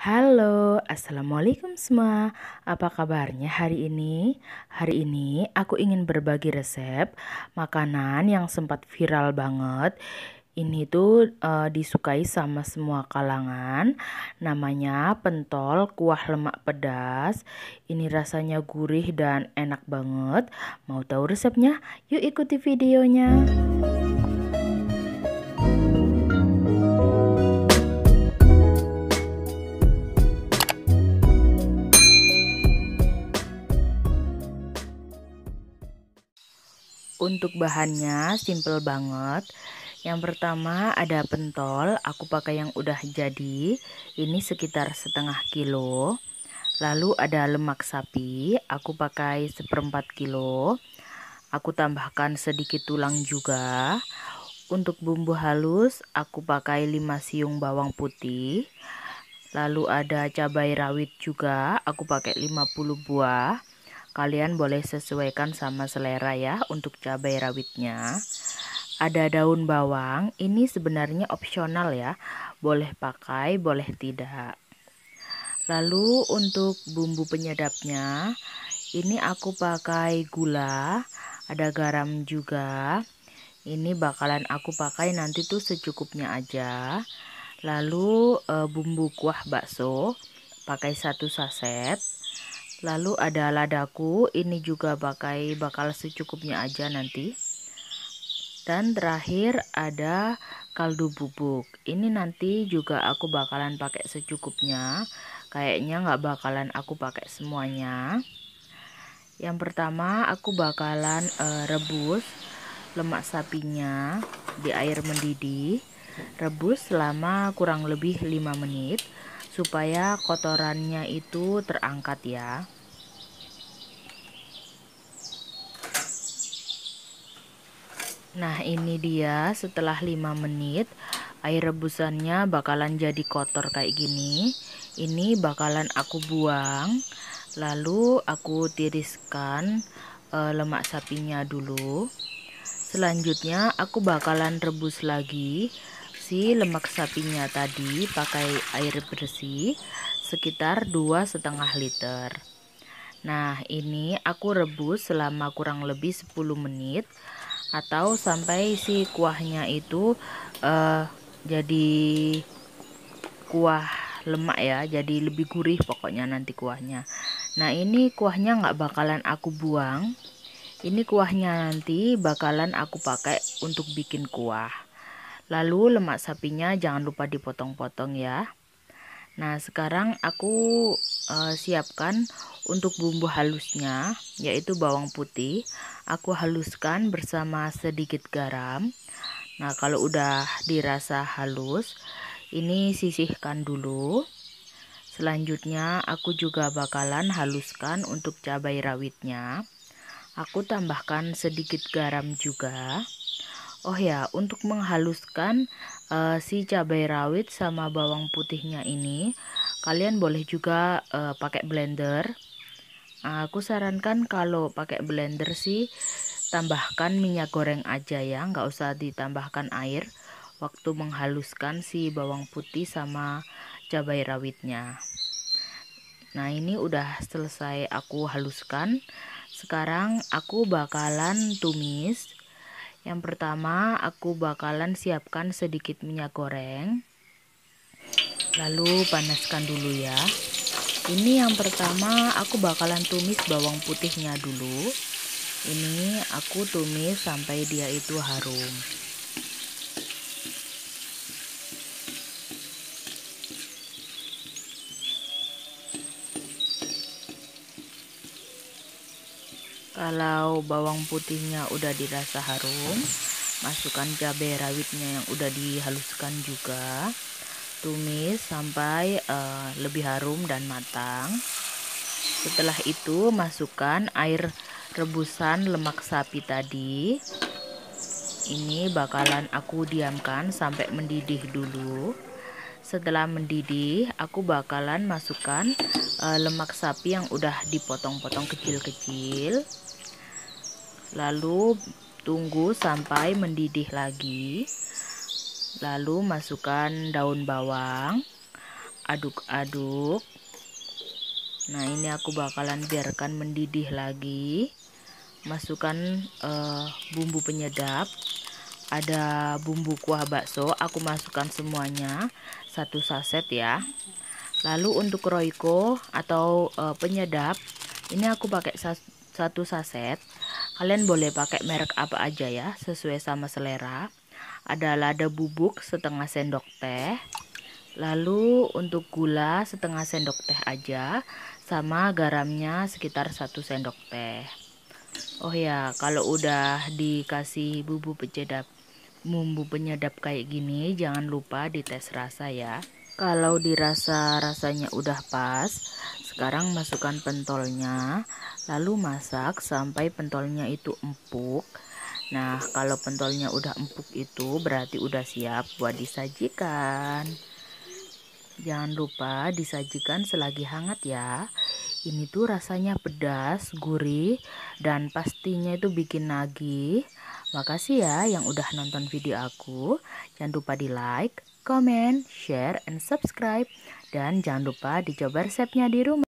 Halo, assalamualaikum semua. Apa kabarnya hari ini? Hari ini aku ingin berbagi resep makanan yang sempat viral banget. Ini tuh e, disukai sama semua kalangan. Namanya pentol kuah lemak pedas. Ini rasanya gurih dan enak banget. Mau tahu resepnya? Yuk ikuti videonya. Untuk bahannya simple banget. Yang pertama ada pentol, aku pakai yang udah jadi. Ini sekitar setengah kilo. Lalu ada lemak sapi, aku pakai seperempat kilo. Aku tambahkan sedikit tulang juga. Untuk bumbu halus, aku pakai 5 siung bawang putih. Lalu ada cabai rawit juga, aku pakai 50 buah. Kalian boleh sesuaikan sama selera ya untuk cabai rawitnya. Ada daun bawang, ini sebenarnya opsional ya. Boleh pakai, boleh tidak. Lalu untuk bumbu penyedapnya, ini aku pakai gula, ada garam juga. Ini bakalan aku pakai nanti tuh secukupnya aja. Lalu eh, bumbu kuah bakso pakai satu saset lalu ada ladaku ini juga pakai bakal secukupnya aja nanti dan terakhir ada kaldu bubuk ini nanti juga aku bakalan pakai secukupnya kayaknya nggak bakalan aku pakai semuanya yang pertama aku bakalan e, rebus lemak sapinya di air mendidih rebus selama kurang lebih 5 menit supaya kotorannya itu terangkat ya Nah ini dia setelah 5 menit air rebusannya bakalan jadi kotor kayak gini ini bakalan aku buang lalu aku tiriskan e, lemak sapinya dulu selanjutnya aku bakalan rebus lagi isi lemak sapinya tadi pakai air bersih sekitar setengah liter. Nah, ini aku rebus selama kurang lebih 10 menit atau sampai si kuahnya itu uh, jadi kuah lemak ya, jadi lebih gurih pokoknya nanti kuahnya. Nah, ini kuahnya nggak bakalan aku buang. Ini kuahnya nanti bakalan aku pakai untuk bikin kuah. Lalu lemak sapinya jangan lupa dipotong-potong ya. Nah, sekarang aku e, siapkan untuk bumbu halusnya yaitu bawang putih. Aku haluskan bersama sedikit garam. Nah, kalau udah dirasa halus, ini sisihkan dulu. Selanjutnya, aku juga bakalan haluskan untuk cabai rawitnya. Aku tambahkan sedikit garam juga. Oh ya, untuk menghaluskan uh, si cabai rawit sama bawang putihnya ini, kalian boleh juga uh, pakai blender. Nah, aku sarankan kalau pakai blender sih tambahkan minyak goreng aja ya, nggak usah ditambahkan air waktu menghaluskan si bawang putih sama cabai rawitnya. Nah, ini udah selesai aku haluskan. Sekarang aku bakalan tumis yang pertama, aku bakalan siapkan sedikit minyak goreng. Lalu panaskan dulu ya. Ini yang pertama, aku bakalan tumis bawang putihnya dulu. Ini aku tumis sampai dia itu harum. Kalau bawang putihnya udah dirasa harum, masukkan cabai rawitnya yang udah dihaluskan juga. Tumis sampai uh, lebih harum dan matang. Setelah itu masukkan air rebusan lemak sapi tadi. Ini bakalan aku diamkan sampai mendidih dulu setelah mendidih aku bakalan masukkan uh, lemak sapi yang udah dipotong-potong kecil-kecil lalu tunggu sampai mendidih lagi lalu masukkan daun bawang aduk-aduk nah ini aku bakalan biarkan mendidih lagi masukkan uh, bumbu penyedap ada bumbu kuah bakso aku masukkan semuanya satu saset ya lalu untuk roiko atau e, penyedap ini aku pakai satu saset kalian boleh pakai merek apa aja ya sesuai sama selera ada lada bubuk setengah sendok teh lalu untuk gula setengah sendok teh aja sama garamnya sekitar satu sendok teh oh ya kalau udah dikasih bubuk penyedap bumbu penyedap kayak gini jangan lupa dites rasa ya kalau dirasa rasanya udah pas sekarang masukkan pentolnya lalu masak sampai pentolnya itu empuk nah kalau pentolnya udah empuk itu berarti udah siap buat disajikan jangan lupa disajikan selagi hangat ya ini tuh rasanya pedas gurih dan pastinya itu bikin nagih Makasih ya yang udah nonton video aku. Jangan lupa di like, comment, share, and subscribe. Dan jangan lupa dicoba resepnya di rumah.